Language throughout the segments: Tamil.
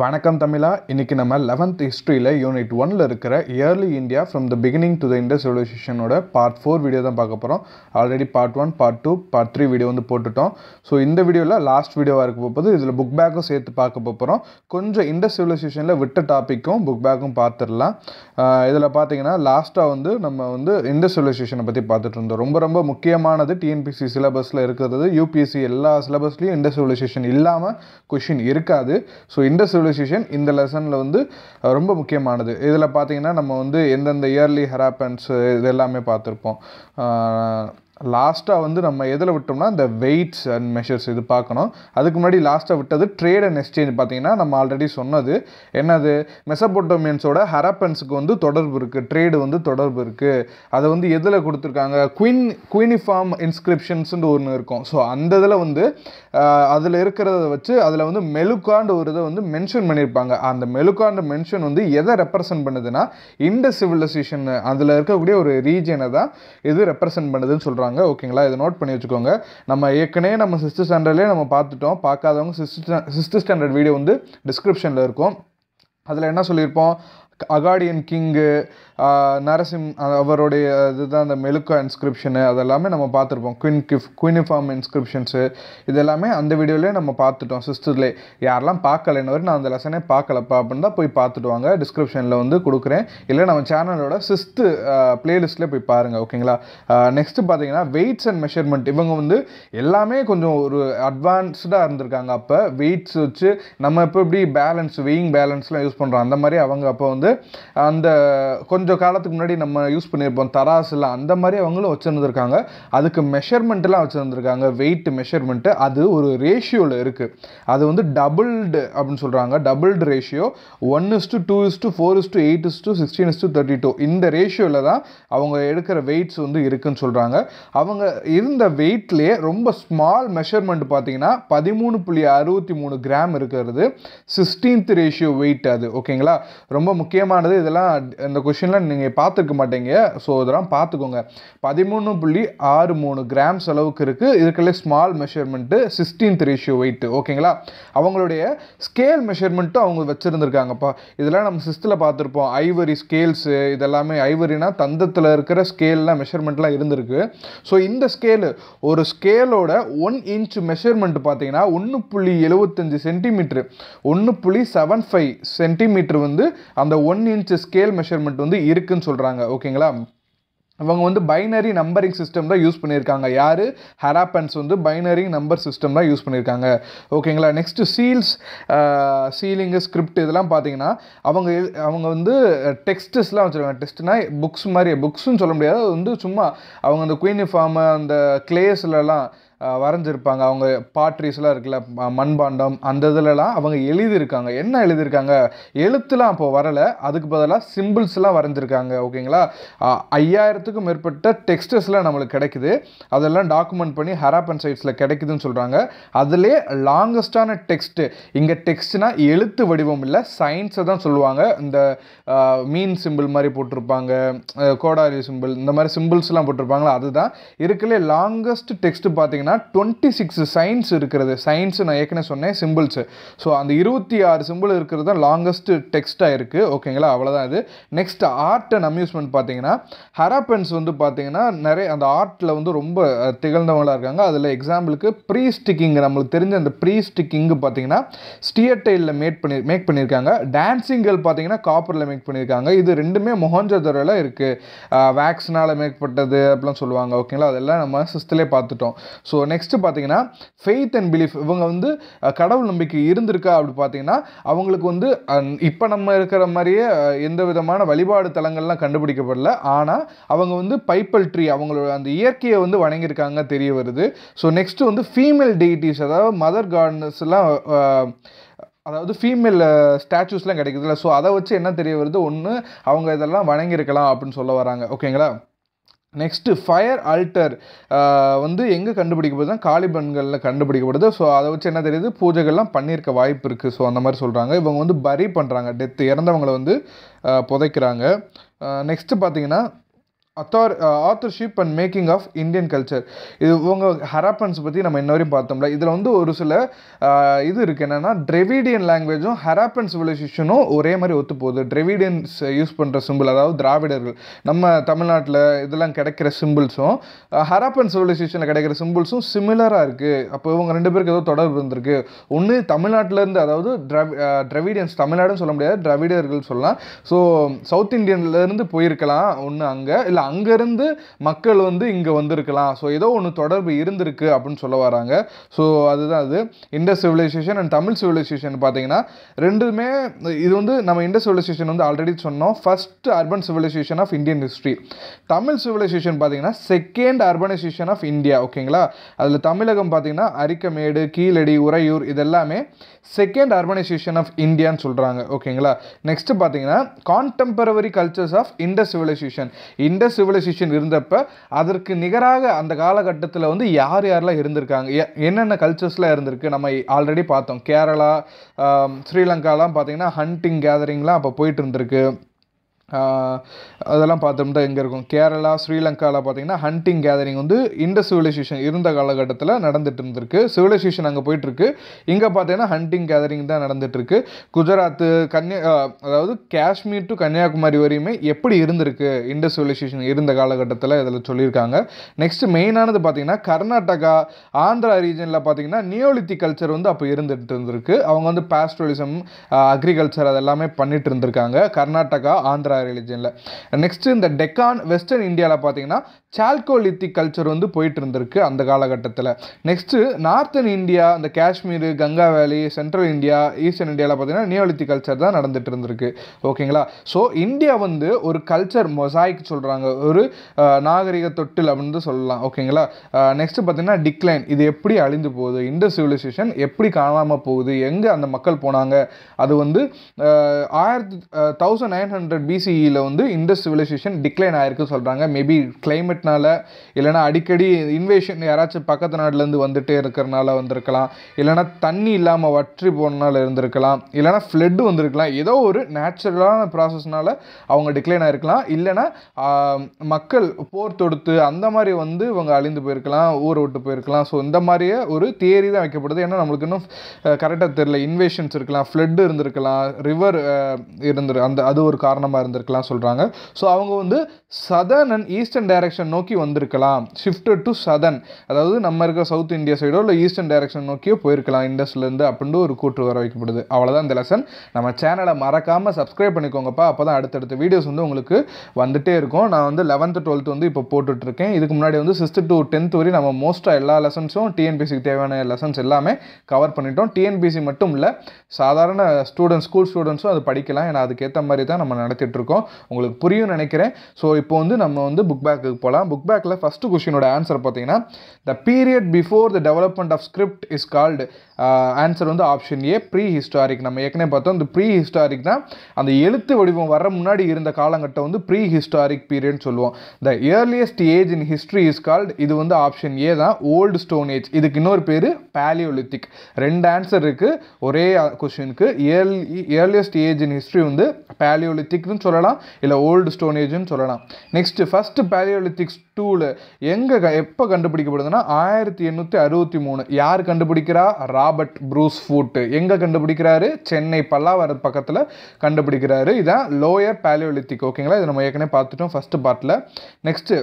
வணக்கம் தமிழா இன்றைக்கி நம்ம லெவன்த் ஹிஸ்ட்ரியில் யூனிட் ஒனில் இருக்கிற early India from the beginning to the Indus ரெவல்யூஷனோட பார்ட் ஃபோர் வீடியோ தான் பார்க்க போகிறோம் already part one part two part three video வந்து போட்டுட்டோம் ஸோ இந்த வீடியோவில் லாஸ்ட் வீடியோவாக இருக்க போகுது இதில் புக் பேக்கும் சேர்த்து பார்க்க போகிறோம் கொஞ்சம் இண்டஸ் ரெவல்யூஷனில் விட்ட டாப்பிக்கும் புக் பேக்கும் பார்த்துடலாம் இதில் பார்த்தீங்கன்னா லாஸ்ட்டாக வந்து நம்ம வந்து இண்டஸ் ரெவல்யூஷனை பற்றி பார்த்துட்டு இருந்தோம் ரொம்ப ரொம்ப முக்கியமானது டிஎன்பிசி சிலபஸில் இருக்கிறது யூபிஎஸ்சி எல்லா சிலபஸ்லேயும் இண்டஸ் ரெவல்யூஷன் இல்லாமல் கொஷின் இருக்காது ஸோ இண்டஸ் சிவிலைசேஷன் இந்த லெசனில் வந்து ரொம்ப முக்கியமானது இதில் பார்த்தீங்கன்னா நம்ம வந்து எந்தெந்த இயர்லி ஹெராப்பன்ஸு இது எல்லாமே பார்த்துருப்போம் லாஸ்ட்டாக வந்து நம்ம எதில் விட்டோம்னா இந்த வெயிட்ஸ் அண்ட் மெஷர்ஸ் இது பார்க்கணும் அதுக்கு முன்னாடி லாஸ்ட்டாக விட்டது ட்ரேட் அண்ட் எக்ஸ்சேஞ்ச் பார்த்திங்கன்னா நம்ம ஆல்ரெடி சொன்னது என்னது மெசபோட்டோமியன்ஸோட ஹரப்பன்ஸுக்கு வந்து தொடர்பு இருக்குது ட்ரேடு வந்து தொடர்பு இருக்குது அதை வந்து எதில் கொடுத்துருக்காங்க குயின் குயினிஃபார்ம் இன்ஸ்கிரிப்ஷன்ஸ்ன்னு ஒன்று இருக்கும் ஸோ அந்த இதில் வந்து அதில் இருக்கிறத வச்சு அதில் வந்து மெலுக்காண்டு ஒரு இதை வந்து மென்ஷன் பண்ணியிருப்பாங்க அந்த மெலுக்காண்டு மென்ஷன் வந்து எதை ரெப்ரசன்ட் பண்ணுதுன்னா இந்த சிவிலைசேஷன் அதில் இருக்கக்கூடிய ஒரு ரீஜனை தான் இது ரெப்ரசன்ட் பண்ணுதுன்னு சொல்கிறாங்க ஓகேங்களா இதை நோட் பண்ணி வச்சுக்கோங்க நம்ம ஏற்கனவே நம்ம சிஸ்டர் ஸ்டாண்டர்ட்லேயே நம்ம பார்த்துட்டோம் பார்க்காதவங்க சிஸ்டர் சிஸ்டர் ஸ்டாண்டர்ட் வீடியோ வந்து டிஸ்கிரிப்ஷனில் இருக்கும் அதில் என்ன சொல்லியிருப்போம் அகாடியன் கிங்கு நரசிம் அவருடைய இதுதான் அந்த மெழுக்கா இன்ஸ்கிரிப்ஷனு அதெல்லாமே நம்ம பார்த்துருப்போம் குயின் கிஃப் குயினிஃபார்ம் இன்ஸ்கிரிப்ஷன்ஸு இதெல்லாமே அந்த வீடியோலேயே நம்ம பார்த்துட்டோம் சிஸ்டர்லேயே யாரெல்லாம் பார்க்கலன்னு வரை நான் அந்த லெசனே பார்க்கலப்பா அப்படின்னு தான் போய் பார்த்துட்டு வாங்க டிஸ்கிரிப்ஷனில் வந்து கொடுக்குறேன் இல்லை நம்ம சேனலோட சிக்ஸ்த்து ப்ளேலிஸ்ட்லேயே போய் பாருங்கள் ஓகேங்களா நெக்ஸ்ட்டு பார்த்தீங்கன்னா வெயிட்ஸ் அண்ட் மெஷர்மெண்ட் இவங்க வந்து எல்லாமே கொஞ்சம் ஒரு அட்வான்ஸ்டாக இருந்திருக்காங்க அப்போ வெயிட்ஸ் வச்சு நம்ம இப்போ எப்படி பேலன்ஸ் வெயிங் பேலன்ஸ்லாம் யூஸ் பண்ணுறோம் அந்த மாதிரி அவங்க அப்போ வந்து அந்த கொஞ்சம் கொஞ்சம் காலத்துக்கு முன்னாடி நம்ம யூஸ் பண்ணியிருப்போம் தராசில் அந்த மாதிரி அவங்களும் வச்சுருந்துருக்காங்க அதுக்கு மெஷர்மெண்ட்லாம் வச்சுருந்துருக்காங்க வெயிட் மெஷர்மெண்ட்டு அது ஒரு ரேஷியோவில் இருக்குது அது வந்து டபுள்டு அப்படின்னு சொல்கிறாங்க doubled ratio one is to two is to four is to eight is to sixteen is to thirty two இந்த ரேஷியோவில் தான் அவங்க எடுக்கிற வெயிட்ஸ் வந்து இருக்குதுன்னு சொல்கிறாங்க அவங்க இருந்த வெயிட்லேயே ரொம்ப ஸ்மால் மெஷர்மெண்ட் பார்த்தீங்கன்னா பதிமூணு புள்ளி அறுபத்தி மூணு கிராம் இருக்கிறது சிக்ஸ்டீன்த் ரேஷியோ வெயிட் அது ஓகேங்களா ரொம்ப முக்கியமானது இதெல்லாம் இந்த கொஷினில் நீங்கள் பார்த்துருக்க மாட்டீங்க ஸோ இதெல்லாம் பார்த்துக்கோங்க பதிமூணு புள்ளி ஆறு மூணு கிராம்ஸ் அளவுக்கு இருக்குது இதுக்குள்ளே small measurement sixteenth ratio weight ஓகேங்களா அவங்களுடைய ஸ்கேல் மெஷர்மெண்ட்டும் அவங்க வச்சுருந்துருக்காங்கப்பா இதெல்லாம் நம்ம சிஸ்தில் பார்த்துருப்போம் ஐவரி ஸ்கேல்ஸு இதெல்லாமே ஐவரினா தந்தத்தில் இருக்கிற ஸ்கேல்லாம் மெஷர்மெண்ட்லாம் இருந்திருக்கு ஸோ இந்த ஸ்கேலு ஒரு ஸ்கேலோட ஒன் இன்ச் மெஷர்மெண்ட் பார்த்தீங்கன்னா ஒன்று புள்ளி எழுவத்தஞ்சு சென்டிமீட்ரு ஒன்று புள்ளி செவன் ஃபைவ் சென்டிமீட்ரு வந்து அந்த ஒன் இன்ச் ஸ்கேல் மெஷர்மெண்ட் வந்து இருக்குன்னு சொல்கிறாங்க ஓகேங்களா அவங்க வந்து பைனரி நம்பரிங் சிஸ்டம் தான் யூஸ் பண்ணியிருக்காங்க யார் ஹராப்பன்ஸ் வந்து பைனரி நம்பர் சிஸ்டம் தான் யூஸ் பண்ணியிருக்காங்க ஓகேங்களா நெக்ஸ்ட்டு சீல்ஸ் சீலிங்கு ஸ்கிரிப்ட் இதெல்லாம் பார்த்தீங்கன்னா அவங்க அவங்க வந்து டெக்ஸ்டஸ்லாம் வச்சுருக்காங்க டெக்ஸ்ட்னா புக்ஸ் மாதிரி புக்ஸ்ன்னு சொல்ல முடியாது அது வந்து சும்மா அவங்க அந்த குயின் ஃபார்மு அந்த கிளேஸ்லலாம் வரைஞ்சிருப்பாங்க அவங்க பாட்ரிஸ்லாம் இருக்குல்ல மண்பாண்டம் அந்த இதுலலாம் அவங்க எழுதியிருக்காங்க என்ன எழுதியிருக்காங்க எழுத்துலாம் அப்போது வரலை அதுக்கு பதிலாக சிம்பிள்ஸ்லாம் வரைஞ்சிருக்காங்க ஓகேங்களா ஐயாயிரத்துக்கும் மேற்பட்ட டெக்ஸ்டஸ்லாம் நம்மளுக்கு கிடைக்குது அதெல்லாம் டாக்குமெண்ட் பண்ணி ஹராப்பன் சைட்ஸில் கிடைக்குதுன்னு சொல்கிறாங்க அதிலே லாங்கஸ்டான டெக்ஸ்ட்டு இங்கே டெக்ஸ்ட்னால் எழுத்து வடிவம் இல்லை சயின்ஸை தான் சொல்லுவாங்க இந்த மீன் சிம்பிள் மாதிரி போட்டிருப்பாங்க கோடாரி சிம்பிள் இந்த மாதிரி சிம்பிள்ஸ்லாம் போட்டிருப்பாங்களா அதுதான் இருக்கலே லாங்கஸ்ட் டெக்ஸ்ட்டு பார்த்தீங்கன்னா பார்த்தீங்கன்னா டுவெண்ட்டி சிக்ஸ் சைன்ஸ் இருக்கிறது சைன்ஸ் நான் ஏற்கனவே சொன்னேன் சிம்பிள்ஸு ஸோ அந்த இருபத்தி ஆறு சிம்பிள் இருக்கிறது தான் லாங்கஸ்ட்டு டெக்ஸ்ட்டாக இருக்குது ஓகேங்களா அவ்வளோதான் இது நெக்ஸ்ட் ஆர்ட் அண்ட் அம்யூஸ்மெண்ட் பார்த்தீங்கன்னா ஹராப்பன்ஸ் வந்து பார்த்தீங்கன்னா நிறைய அந்த ஆர்ட்டில் வந்து ரொம்ப திகழ்ந்தவங்களாக இருக்காங்க அதில் எக்ஸாம்பிளுக்கு ப்ரீ ஸ்டிக்கிங் நம்மளுக்கு தெரிஞ்ச அந்த ப்ரீ ஸ்டிக்கிங்கு பார்த்தீங்கன்னா ஸ்டியர்டைலில் மேட் பண்ணி மேக் பண்ணியிருக்காங்க டான்ஸிங்கல் பார்த்தீங்கன்னா காப்பரில் மேக் பண்ணியிருக்காங்க இது ரெண்டுமே மொஹஞ்சதரில் இருக்குது வேக்ஸ்னால் மேக்கப்பட்டது அப்படிலாம் சொல்லுவாங்க ஓகேங்களா அதெல்லாம் நம்ம சிஸ்திலே பார்த்துட்டோம் ஸோ ஸோ நெக்ஸ்ட் பார்த்தீங்கன்னா ஃபெய்த் அண்ட் பிலீஃப் இவங்க வந்து கடவுள் நம்பிக்கை இருந்திருக்கா அப்படி பார்த்தீங்கன்னா அவங்களுக்கு வந்து இப்போ நம்ம இருக்கிற மாதிரியே எந்த விதமான வழிபாடு தலங்கள்லாம் கண்டுபிடிக்கப்படல ஆனால் அவங்க வந்து பைப்பல் ட்ரீ அவங்களோட அந்த இயற்கையை வந்து வணங்கியிருக்காங்க தெரிய வருது ஸோ நெக்ஸ்ட் வந்து ஃபீமேல் டெய்டிஸ் அதாவது மதர் கார்டன்ஸ்லாம் அதாவது ஃபீமேல் ஸ்டாச்சூஸ்லாம் கிடைக்குதுல்ல ஸோ அதை வச்சு என்ன தெரிய வருது ஒன்று அவங்க இதெல்லாம் வணங்கியிருக்கலாம் அப்படின்னு சொல்ல வராங்க ஓகேங்களா நெக்ஸ்ட்டு ஃபயர் ஆல்டர் வந்து எங்கே கண்டுபிடிக்கப்படுது காலிபன்களில் கண்டுபிடிக்கப்படுது ஸோ அதை வச்சு என்ன தெரியுது பூஜைகள்லாம் பண்ணியிருக்க வாய்ப்பு இருக்குது ஸோ அந்த மாதிரி சொல்கிறாங்க இவங்க வந்து பரி பண்ணுறாங்க டெத்து இறந்தவங்களை வந்து புதைக்கிறாங்க நெக்ஸ்ட்டு பார்த்தீங்கன்னா author authorship and making of Indian culture இது இவங்க ஹராப்பன்ஸ் பற்றி நம்ம இன்ன வரையும் பார்த்தோம்ல இதில் வந்து ஒரு சில இது இருக்குது என்னென்னா ட்ரெவிடியன் லாங்குவேஜும் ஹராப்பன் சிவிலைசேஷனும் ஒரே மாதிரி ஒத்து போகுது ட்ரெவிடியன்ஸ் யூஸ் பண்ணுற சிம்பிள் அதாவது திராவிடர்கள் நம்ம தமிழ்நாட்டில் இதெல்லாம் கிடைக்கிற சிம்பிள்ஸும் ஹராப்பன் சிவிலைசேஷனில் கிடைக்கிற சிம்பிள்ஸும் சிமிலராக இருக்குது அப்போ இவங்க ரெண்டு பேருக்கு ஏதோ தொடர்பு இருந்திருக்கு ஒன்று தமிழ்நாட்டிலேருந்து அதாவது ட்ரவி ட்ரெவிடியன்ஸ் தமிழ்நாடுன்னு சொல்ல முடியாது திராவிடர்கள் சொல்லலாம் ஸோ சவுத் இந்தியன்லேருந்து போயிருக்கலாம் ஒன்று அங்கே இல்லை இல்லை அங்கேருந்து மக்கள் வந்து இங்கே வந்திருக்கலாம் ஸோ ஏதோ ஒன்று தொடர்பு இருந்திருக்கு அப்படின்னு சொல்ல வராங்க ஸோ அதுதான் அது Indus civilisation and Tamil civilisation பார்த்தீங்கன்னா ரெண்டுமே இது வந்து நம்ம இண்டஸ் சிவிலைசேஷன் வந்து ஆல்ரெடி சொன்னோம் first urban civilisation of Indian history Tamil civilisation பார்த்தீங்கன்னா செகண்ட் அர்பனைசேஷன் ஆஃப் இந்தியா ஓகேங்களா அதில் தமிழகம் பார்த்தீங்கன்னா அரிக்கமேடு கீழடி உறையூர் இதெல்லாமே செகண்ட் அர்பனைசேஷன் ஆஃப் இந்தியான்னு சொல்கிறாங்க ஓகேங்களா நெக்ஸ்ட் பார்த்தீங்கன்னா contemporary cultures of Indus civilisation இந்த சிவிலைசேஷன் இருந்தப்போ அதற்கு நிகராக அந்த காலகட்டத்தில் வந்து யார் யாரெல்லாம் இருந்திருக்காங்க என்னென்ன கல்ச்சர்ஸ்லாம் இருந்திருக்கு நம்ம ஆல்ரெடி பார்த்தோம் கேரளா ஸ்ரீலங்காலாம் பார்த்தீங்கன்னா ஹண்டிங் கேதரிங்லாம் அப்போ போயிட்டு இருந்திருக்கு அதெல்லாம் பார்த்தோம்னா எங்கே இருக்கும் கேரளா ஸ்ரீலங்காவில் பார்த்தீங்கன்னா ஹண்டிங் கேதரிங் வந்து இந்த சிவிலைசேஷன் இருந்த காலகட்டத்தில் நடந்துகிட்டு இருந்திருக்கு சிவிலைசேஷன் அங்கே போயிட்டுருக்கு இங்கே பார்த்தீங்கன்னா ஹண்டிங் கேதரிங் தான் நடந்துகிட்ருக்கு குஜராத்து கன்னியா அதாவது காஷ்மீர் டு கன்னியாகுமரி வரையுமே எப்படி இருந்திருக்கு இந்த சிவிலைசேஷன் இருந்த காலகட்டத்தில் இதில் சொல்லியிருக்காங்க நெக்ஸ்ட் மெயினானது பார்த்திங்கன்னா கர்நாடகா ஆந்திரா ரீஜனில் பார்த்திங்கன்னா நியோலித்தி கல்ச்சர் வந்து அப்போ இருந்துகிட்டு இருந்திருக்கு அவங்க வந்து பாஸ்டோலிசம் அக்ரிகல்ச்சர் அதெல்லாமே பண்ணிகிட்டு இருந்திருக்காங்க கர்நாடகா ஆந்திரா ரிலிஜனில் நெக்ஸ்ட்டு இந்த டெக்கான் வெஸ்டர்ன் இந்தியாவில் பார்த்தீங்கன்னா சால்கோலித்திக் கல்ச்சர் வந்து போயிட்டு இருந்திருக்கு அந்த காலகட்டத்தில் நெக்ஸ்ட்டு நார்த்தன் இந்தியா இந்த காஷ்மீர் கங்கா வேலி சென்ட்ரல் இந்தியா ஈஸ்டர்ன் இந்தியாவில் பார்த்தீங்கன்னா நியோலித்திக் கல்ச்சர் தான் நடந்துட்டு இருந்திருக்கு ஓகேங்களா ஸோ இந்தியா வந்து ஒரு கல்ச்சர் மொசாய்க்கு சொல்கிறாங்க ஒரு நாகரிக தொட்டில் அப்படின்னு சொல்லலாம் ஓகேங்களா நெக்ஸ்ட்டு பார்த்தீங்கன்னா டிக்ளைன் இது எப்படி அழிந்து போகுது இந்த சிவிலைசேஷன் எப்படி காணாமல் போகுது எங்கே அந்த மக்கள் போனாங்க அது வந்து ஆயிரத்தி தௌசண்ட் நைன் ஹண்ட்ரட் பிசி பிசிஇயில் e வந்து இந்த சிவிலைசேஷன் டிக்ளைன் ஆயிருக்குன்னு சொல்கிறாங்க மேபி கிளைமேட்னால இல்லைனா அடிக்கடி இன்வேஷன் யாராச்சும் பக்கத்து நாட்டிலேருந்து வந்துகிட்டே இருக்கிறனால வந்திருக்கலாம் இல்லைனா தண்ணி இல்லாமல் வற்றி போனால இருந்திருக்கலாம் இல்லைனா ஃப்ளட்டு வந்திருக்கலாம் ஏதோ ஒரு நேச்சுரலான ப்ராசஸ்னால் அவங்க டிக்ளைன் ஆகிருக்கலாம் இல்லைனா மக்கள் போர் தொடுத்து அந்த மாதிரி வந்து இவங்க அழிந்து போயிருக்கலாம் ஊரை விட்டு போயிருக்கலாம் ஸோ இந்த மாதிரியே ஒரு தேரி தான் வைக்கப்படுது ஏன்னா நம்மளுக்கு இன்னும் கரெக்டாக தெரியல இன்வேஷன்ஸ் இருக்கலாம் ஃப்ளட்டு இருந்திருக்கலாம் ரிவர் இருந்துரு அந்த அது ஒரு காரணமாக இருந்திருக்கு வந்திருக்கலாம் சொல்கிறாங்க ஸோ அவங்க வந்து சதர்ன் அண்ட் ஈஸ்டர்ன் டைரக்ஷன் நோக்கி வந்திருக்கலாம் ஷிஃப்டட் டு சதர்ன் அதாவது நம்ம இருக்கிற சவுத் இந்தியா சைடோ இல்லை ஈஸ்டர்ன் டைரக்ஷன் நோக்கியோ போயிருக்கலாம் இண்டஸ்ட்லேருந்து அப்படின்னு ஒரு கூற்று வர வைக்கப்படுது அவ்வளோதான் இந்த லெசன் நம்ம சேனலை மறக்காமல் சப்ஸ்கிரைப் பண்ணிக்கோங்கப்பா அப்போ தான் அடுத்தடுத்த வீடியோஸ் வந்து உங்களுக்கு வந்துகிட்டே இருக்கும் நான் வந்து லெவன்த்து டுவெல்த்து வந்து இப்போ போட்டுட்ருக்கேன் இதுக்கு முன்னாடி வந்து சிக்ஸ்த்து டு டென்த் வரை நம்ம மோஸ்ட்டாக எல்லா லெசன்ஸும் டிஎன்பிசிக்கு தேவையான லெசன்ஸ் எல்லாமே கவர் பண்ணிட்டோம் டிஎன்பிசி மட்டும் இல்லை சாதாரண ஸ்டூடெண்ட்ஸ் ஸ்கூல் ஸ்டூடெண்ட்ஸும் அது படிக்கலாம் ஏன்னா அதுக்கேற்ற மாதிரி தான் நம்ம நடத்திட்டு போயிட்டுருக்கோம் உங்களுக்கு புரியும் நினைக்கிறேன் ஸோ இப்போ வந்து நம்ம வந்து புக் பேக்கு போகலாம் புக் பேக்கில் ஃபஸ்ட்டு கொஷினோட ஆன்சர் பார்த்தீங்கன்னா the period before the development of script is called answer வந்து ஆப்ஷன் ஏ ப்ரீ ஹிஸ்டாரிக் நம்ம ஏற்கனவே பார்த்தோம் இந்த ப்ரீ ஹிஸ்டாரிக் தான் அந்த எழுத்து வடிவம் வர முன்னாடி இருந்த காலகட்டம் வந்து ப்ரீ ஹிஸ்டாரிக் பீரியட்னு சொல்லுவோம் the earliest age in history is called இது வந்து ஆப்ஷன் ஏ தான் ஓல்டு ஸ்டோன் ஏஜ் இதுக்கு இன்னொரு பேர் பேலியோலித்திக் ரெண்டு ஆன்சர் இருக்குது ஒரே கொஷினுக்கு ஏர்லியஸ்ட் ஏஜ் இன் ஹிஸ்ட்ரி வந்து பேலியோலித்திக்னு சொல்லலாம் இல்லை ஓல்டு ஸ்டோன் ஏஜ்னு சொல்லலாம் நெக்ஸ்ட்டு ஃபஸ்ட்டு பேலியோலித்திக்ஸ் டூவில் எங்கே எப்போ கண்டுபிடிக்கப்படுதுன்னா ஆயிரத்தி எண்ணூற்றி அறுபத்தி மூணு யார் கண்டுபிடிக்கிறா ராபர்ட் ப்ரூஸ் ஃபூட்டு எங்கே கண்டுபிடிக்கிறாரு சென்னை பல்லாவரத் பக்கத்தில் கண்டுபிடிக்கிறாரு இதான் லோயர் பேலியோலித்திக் ஓகேங்களா இதை நம்ம ஏற்கனவே பார்த்துட்டோம் ஃபஸ்ட்டு பார்ட்டில் next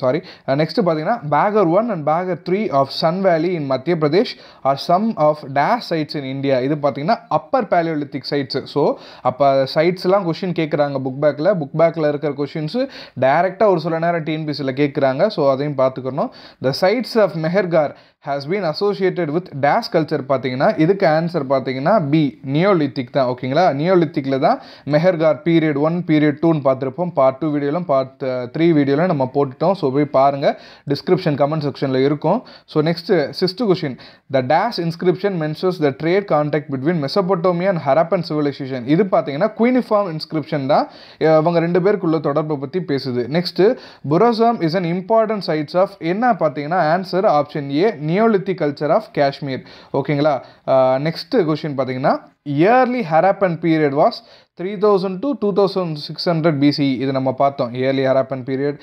sorry uh, next uh, பார்த்தீங்கன்னா Baghor one and Baghor three of Son valley in Madhya Pradesh are some of dash sites in India இது பார்த்தீங்கன்னா அப்பர் பேலியோலித்திக் சைட்ஸு ஸோ அப்போ சைட்ஸ்லாம் கொஷின் கேட்குறாங்க புக் பேக்கில் புக் பேக்கில் இருக்கிற கொஷின்ஸு டைரெக்டாக ஒரு சில நேரம் டிஎன்பிசியில் கேட்குறாங்க ஸோ அதையும் பார்த்துக்கணும் the sites of Mehrgarh has been associated with dash culture பார்த்தீங்கன்னா இதுக்கு ஆன்சர் பார்த்தீங்கன்னா பி நியோலித்திக் தான் ஓகேங்களா நியோலித்திக்கில் தான் மெஹர்கார் பீரியட் ஒன் பீரியட் டூன்னு பார்த்துருப்போம் பார்ட் டூ வீடியோலாம் பார்ட் த்ரீ uh, வீடியோலாம் நம்ம போட்டுட்டோம் ஸோ போய் பாருங்கள் டிஸ்கிரிப்ஷன் கமெண்ட் செக்ஷனில் இருக்கும் so next sixth question the dash inscription mentions the trade contact between Mesopotamia and Harappan civilisation இது பார்த்தீங்கன்னா குயினிஃபார்ம் இன்ஸ்கிரிப்ஷன் தான் அவங்க ரெண்டு பேருக்குள்ள தொடர்பை பற்றி பேசுது next Burzahom is an important sites of என்ன பார்த்தீங்கன்னா answer option A neolithic culture of Kashmir ஓகேங்களா நெக்ஸ்ட்டு கொஷின் பார்த்தீங்கன்னா early Harappan period was three thousand to two thousand six hundred BC இது நம்ம பார்த்தோம் early Harappan period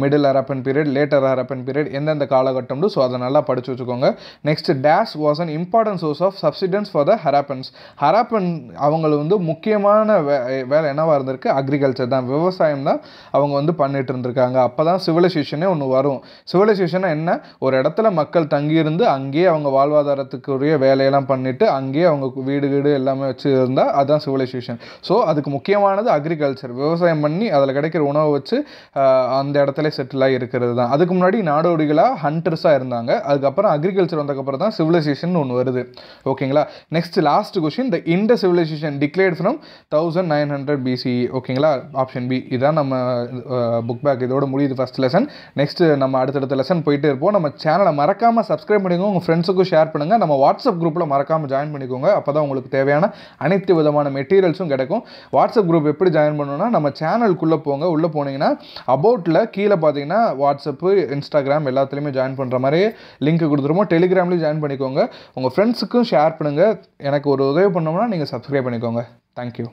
middle Harappan period later Harappan period எந்தெந்த காலகட்டம்னு ஸோ அதை நல்லா படிச்சு வச்சுக்கோங்க next dash was an important source of subsistence for the Harappans Harappan அவங்க வந்து முக்கியமான வே வேலை என்னவாக இருந்திருக்கு அக்ரிகல்ச்சர் தான் விவசாயம் தான் அவங்க வந்து பண்ணிட்டு இருந்திருக்காங்க அப்போ தான் சிவிலைசேஷனே ஒன்று வரும் சிவிலைசேஷனாக என்ன ஒரு இடத்துல மக்கள் தங்கியிருந்து அங்கேயே அவங்க வாழ்வாதாரத்துக்குரிய வேலையெல்லாம் பண்ணிவிட்டு அங்கேயே அவங்க வீடு வீடு எல்லாம் எல்லாமே வச்சு இருந்தால் அதுதான் சிவிலைசேஷன் ஸோ அதுக்கு முக்கியமானது அக்ரிகல்ச்சர் விவசாயம் பண்ணி அதில் கிடைக்கிற உணவை வச்சு அந்த இடத்துல செட்டிலாக இருக்கிறது தான் அதுக்கு முன்னாடி நாடோடிகளாக ஹண்டர்ஸாக இருந்தாங்க அதுக்கப்புறம் அக்ரிகல்ச்சர் வந்ததுக்கப்புறம் தான் சிவிலைசேஷன் ஒன்று வருது ஓகேங்களா நெக்ஸ்ட் லாஸ்ட் கொஷின் த இந்த civilisation declared from thousand nine hundred BC ஓகேங்களா ஆப்ஷன் பி இதுதான் நம்ம புக் பேக் இதோட முடியுது ஃபஸ்ட் லெசன் நெக்ஸ்ட் நம்ம அடுத்தடுத்த லெசன் போயிட்டே இருப்போம் நம்ம சேனலை மறக்காமல் சப்ஸ்கிரைப் பண்ணிக்கோங்க உங்கள் ஃப்ரெண்ட்ஸுக்கும் ஷேர் பண்ணுங்கள் நம்ம வாட்ஸ்அப் குரூப்பில் மறக்காமல் ஜாயின் பண்ணிக்கோங்க அப்போ தான் உங்களுக்கு தேவையான தேவையான அனைத்து விதமான மெட்டீரியல்ஸும் கிடைக்கும் வாட்ஸ்அப் குரூப் எப்படி ஜாயின் பண்ணணும்னா நம்ம சேனலுக்குள்ளே போங்க உள்ளே போனீங்கன்னா அபவுட்டில் கீழே பார்த்தீங்கன்னா வாட்ஸ்அப்பு இன்ஸ்டாகிராம் எல்லாத்துலேயுமே ஜாயின் பண்ணுற மாதிரி லிங்க் கொடுத்துருவோம் டெலிகிராம்லேயும் ஜாயின் பண்ணிக்கோங்க உங்கள் ஃப்ரெண்ட்ஸுக்கும் ஷேர் பண்ணுங்கள் எனக்கு ஒரு உதவி பண்ணோம்னா நீங்கள் சப்ஸ்கிரைப் பண்ணிக்கோங்க தேங்க்யூ